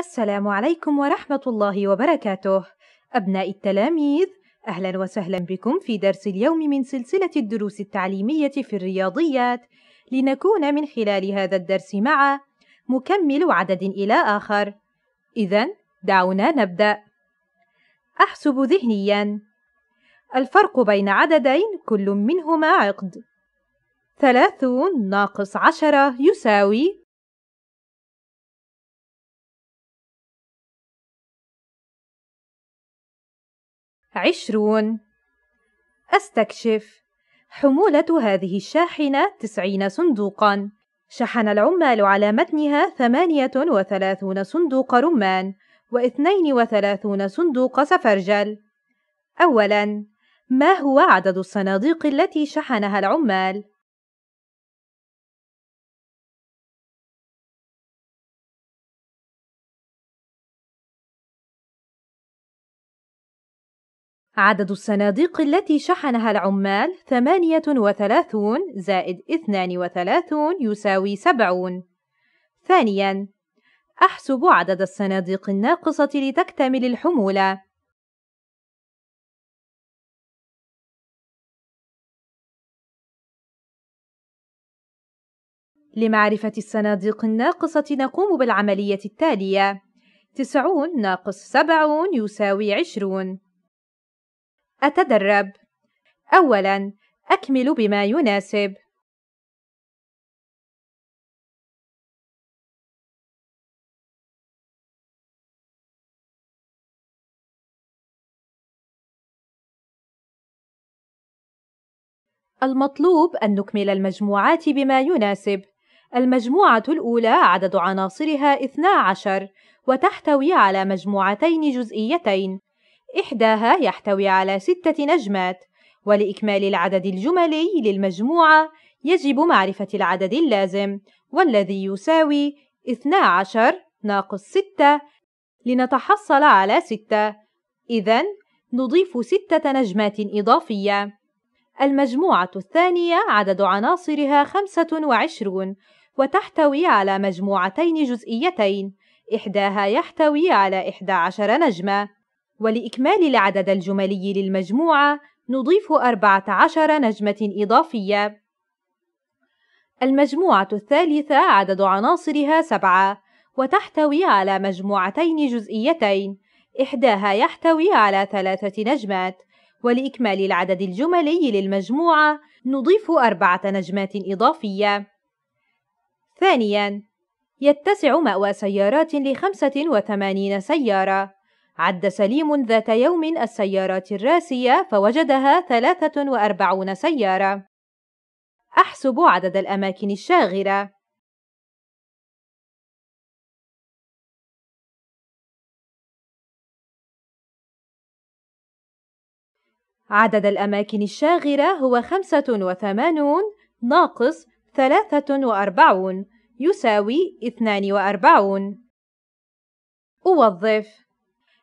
السلام عليكم ورحمة الله وبركاته أبناء التلاميذ أهلا وسهلا بكم في درس اليوم من سلسلة الدروس التعليمية في الرياضيات لنكون من خلال هذا الدرس مع مكمل عدد إلى آخر إذا دعونا نبدأ أحسب ذهنيا الفرق بين عددين كل منهما عقد ثلاثون ناقص عشرة يساوي عشرون أستكشف حمولة هذه الشاحنة تسعين صندوقا شحن العمال على متنها ثمانية وثلاثون صندوق رمان واثنين وثلاثون صندوق سفرجل أولا ما هو عدد الصناديق التي شحنها العمال؟ عدد الصناديق التي شحنها العمال 38 زائد 32 يساوي 70 ثانياً أحسب عدد الصناديق الناقصة لتكتمل الحمولة لمعرفة الصناديق الناقصة نقوم بالعملية التالية 90 ناقص 70 يساوي 20 أتدرب أولاً أكمل بما يناسب المطلوب أن نكمل المجموعات بما يناسب المجموعة الأولى عدد عناصرها 12 وتحتوي على مجموعتين جزئيتين إحداها يحتوي على ستة نجمات ولإكمال العدد الجملي للمجموعة يجب معرفة العدد اللازم والذي يساوي 12 ناقص 6 لنتحصل على 6 إذا نضيف ستة نجمات إضافية المجموعة الثانية عدد عناصرها 25 وتحتوي على مجموعتين جزئيتين إحداها يحتوي على 11 نجمة ولإكمال العدد الجملي للمجموعة نضيف 14 نجمة إضافية المجموعة الثالثة عدد عناصرها سبعة وتحتوي على مجموعتين جزئيتين إحداها يحتوي على ثلاثة نجمات ولإكمال العدد الجملي للمجموعة نضيف أربعة نجمات إضافية ثانياً يتسع مأوى سيارات لخمسة وثمانين سيارة عد سليم ذات يوم السيارات الراسية فوجدها 43 سيارة أحسب عدد الأماكن الشاغرة عدد الأماكن الشاغرة هو 85 ناقص 43 يساوي 42 أوظف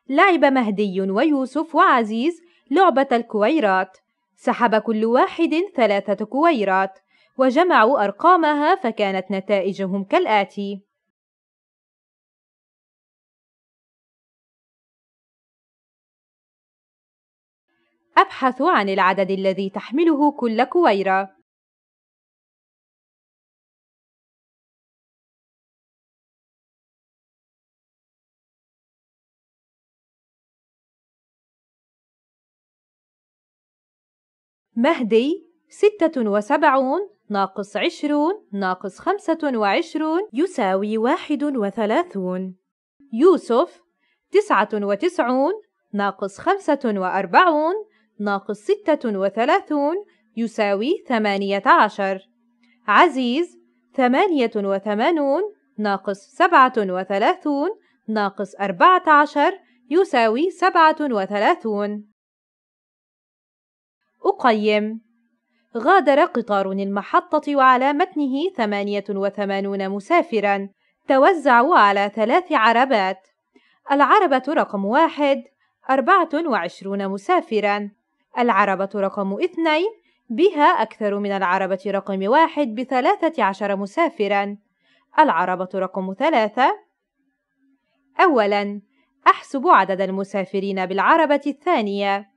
لعب مهدي ويوسف وعزيز لعبة الكويرات سحب كل واحد ثلاثة كويرات وجمعوا أرقامها فكانت نتائجهم كالآتي أبحث عن العدد الذي تحمله كل كويرة مهدي ستة وسبعون ناقص عشرون ناقص خمسة وعشرون يساوي واحد وثلاثون يوسف تسعة وتسعون ناقص خمسة وأربعون ناقص ستة وثلاثون يساوي ثمانية عشر عزيز ثمانية وثمانون ناقص سبعة وثلاثون ناقص أربعة عشر يساوي سبعة وثلاثون أقيم غادر قطار المحطة وعلى متنه 88 مسافرا توزعوا على ثلاث عربات العربة رقم واحد 24 مسافرا العربة رقم اثنين بها أكثر من العربة رقم واحد بثلاثة عشر مسافرا العربة رقم ثلاثة أولا أحسب عدد المسافرين بالعربة الثانية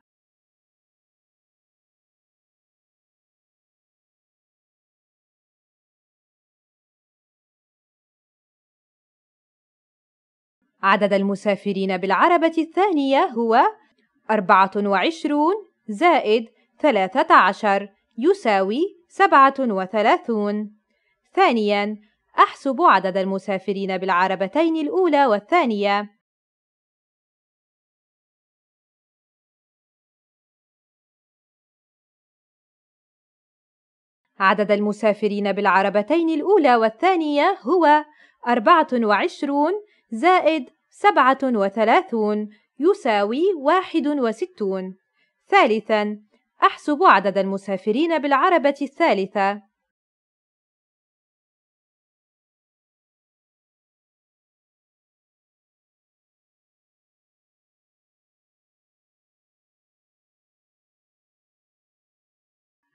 عدد المسافرين بالعربة الثانية هو 24 زائد 13 يساوي 37 ثانياً أحسب عدد المسافرين بالعربتين الأولى والثانية عدد المسافرين بالعربتين الأولى والثانية هو 24 زائد سبعة وثلاثون يساوي واحد وستون ثالثاً أحسب عدد المسافرين بالعربة الثالثة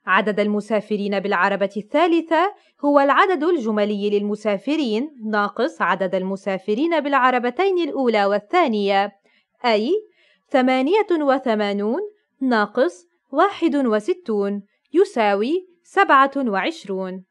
عدد المسافرين بالعربة الثالثة هو العدد الجملي للمسافرين ناقص عدد المسافرين بالعربتين الأولى والثانية أي 88 ناقص 61 يساوي 27